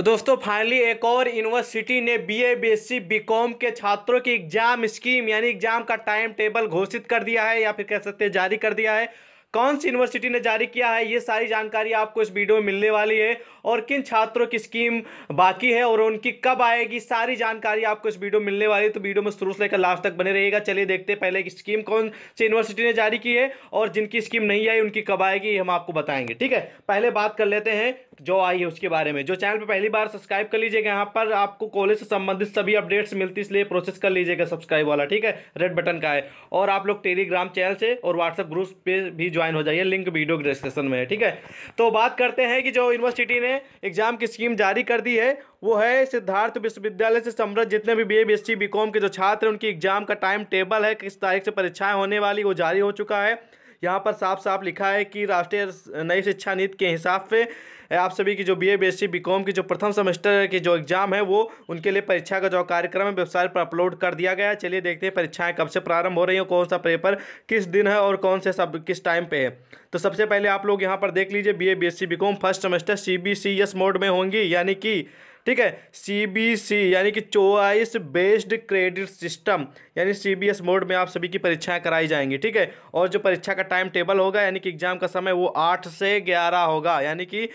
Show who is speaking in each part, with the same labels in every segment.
Speaker 1: तो दोस्तों फाइनली एक और यूनिवर्सिटी ने बीए बीएससी बीकॉम के छात्रों की एग्जाम स्कीम यानी एग्जाम का टाइम टेबल घोषित कर दिया है या फिर कह सकते हैं जारी कर दिया है कौन सी यूनिवर्सिटी ने जारी किया है ये सारी जानकारी आपको इस वीडियो में मिलने वाली है और किन छात्रों की स्कीम बाकी है और उनकी कब आएगी सारी जानकारी आपको इस वीडियो मिलने वाली है तो वीडियो में शुरू से लेकर लास्ट तक बने रहेगा चलिए देखते हैं पहले की स्कीम कौन सी यूनिवर्सिटी ने जारी की है और जिनकी स्कीम नहीं आई उनकी कब आएगी हम आपको बताएंगे ठीक है पहले बात कर लेते हैं जो आई है उसके बारे में जो चैनल पर पहली बार सब्सक्राइब कर लीजिएगा यहाँ पर आपको कॉलेज से संबंधित सभी अपडेट्स मिलती इसलिए प्रोसेस कर लीजिएगा सब्सक्राइब वाला ठीक है रेड बटन का है और आप लोग टेलीग्राम चैनल से और व्हाट्सएप ग्रुप पे भी ज्वाइन हो जाइए लिंक वीडियो डिस्क्रिप्शन में है ठीक है तो बात करते हैं कि जो यूनिवर्सिटी ने एग्ज़ाम की स्कीम जारी कर दी है वो है सिद्धार्थ विश्वविद्यालय से संबद्ध जितने भी बी ए बी एस के जो छात्र हैं उनकी एग्ज़ाम का टाइम टेबल है किस तारीख से परीक्षाएँ होने वाली वो जारी हो चुका है यहाँ पर साफ साफ लिखा है कि राष्ट्रीय नई शिक्षा नीति के हिसाब से आप सभी की जो बी ए बी एस की जो प्रथम सेमेस्टर की जो एग्ज़ाम है वो उनके लिए परीक्षा का जो कार्यक्रम है वेबसाइट पर अपलोड कर दिया गया है चलिए देखते हैं परीक्षाएँ कब से प्रारंभ हो रही हैं कौन सा पेपर किस दिन है और कौन से सब किस टाइम पे है तो सबसे पहले आप लोग यहाँ पर देख लीजिए B A B S first semester C B C S mode में होंगी यानी कि ठीक है सी बी सी यानी कि चॉइस बेस्ड क्रेडिट सिस्टम यानी सी बी एस मोड में आप सभी की परीक्षाएं कराई जाएंगी ठीक है और जो परीक्षा का टाइम टेबल होगा यानी कि एग्जाम का समय वो आठ से ग्यारह होगा यानी कि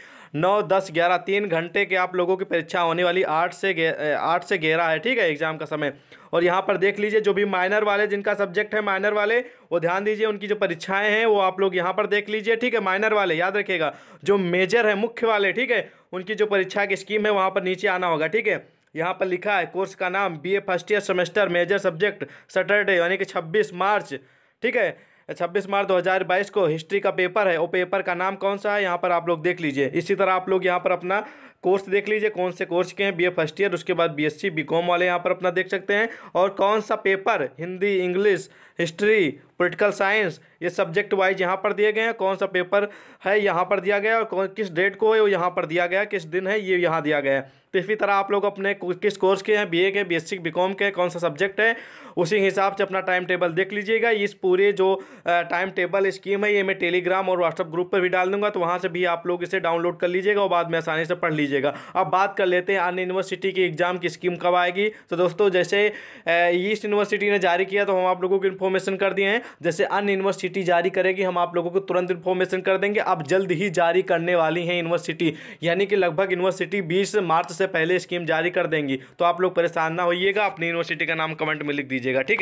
Speaker 1: नौ दस ग्यारह तीन घंटे के आप लोगों की परीक्षा होने वाली आठ से आठ से ग्यारह है ठीक है एग्जाम का समय और यहाँ पर देख लीजिए जो भी माइनर वाले जिनका सब्जेक्ट है माइनर वाले वो ध्यान दीजिए उनकी जो परीक्षाएं हैं वो आप लोग यहाँ पर देख लीजिए ठीक है माइनर वाले याद रखिएगा जो मेजर है मुख्य वाले ठीक है उनकी जो परीक्षा की स्कीम है वहाँ पर नीचे आना होगा ठीक है यहाँ पर लिखा है कोर्स का नाम B first year semester major subject Saturday यानी कि छब्बीस मार्च ठीक है छब्बीस मार्च 2022 को हिस्ट्री का पेपर है वो पेपर का नाम कौन सा है यहाँ पर आप लोग देख लीजिए इसी तरह आप लोग यहाँ पर अपना कोर्स देख लीजिए कौन से कोर्स के हैं बी फर्स्ट ईयर उसके बाद बीएससी बीकॉम वाले यहाँ पर अपना देख सकते हैं और कौन सा paper Hindi English history political science ये सब्जेक्ट वाइज यहाँ पर दिए गए हैं कौन सा पेपर है यहाँ पर दिया गया और कौन किस डेट को है यहाँ पर दिया गया किस दिन है ये यहाँ दिया गया है तो इसी तरह आप लोग अपने किस कोर्स के हैं बीए के बीएससी बीकॉम के कौन सा सब्जेक्ट है उसी हिसाब से अपना टाइम टेबल देख लीजिएगा इस पूरे जो टाइम टेबल स्कीम है ये मैं टेलीग्राम और व्हाट्सअप ग्रुप पर भी डाल दूंगा तो वहाँ से भी आप लोग इसे डाउनलोड कर लीजिएगा और बाद में आसानी से पढ़ लीजिएगा अब बात कर लेते हैं अन्य यूनिवर्सिटी की एग्ज़ाम की स्कीम कब आएगी तो दोस्तों जैसे ईस्ट यूनिवर्सिटी ने जारी किया तो हम आप लोगों को इन्फॉर्मेशन कर दिए हैं जैसे अन्य यूनिवर्सिटी जारी करेगी हम आप लोगों को तुरंत इन्फॉर्मेशन कर देंगे अब जल्द ही जारी करने वाली हैं यूनिवर्सिटी यानी कि लगभग यूनिवर्सिटी बीस मार्च से पहले स्कीम जारी कर देंगी तो आप लोग परेशान ना होइएगा अपनी यूनिवर्सिटी का नाम कमेंट में लिख दीजिएगा ठीक है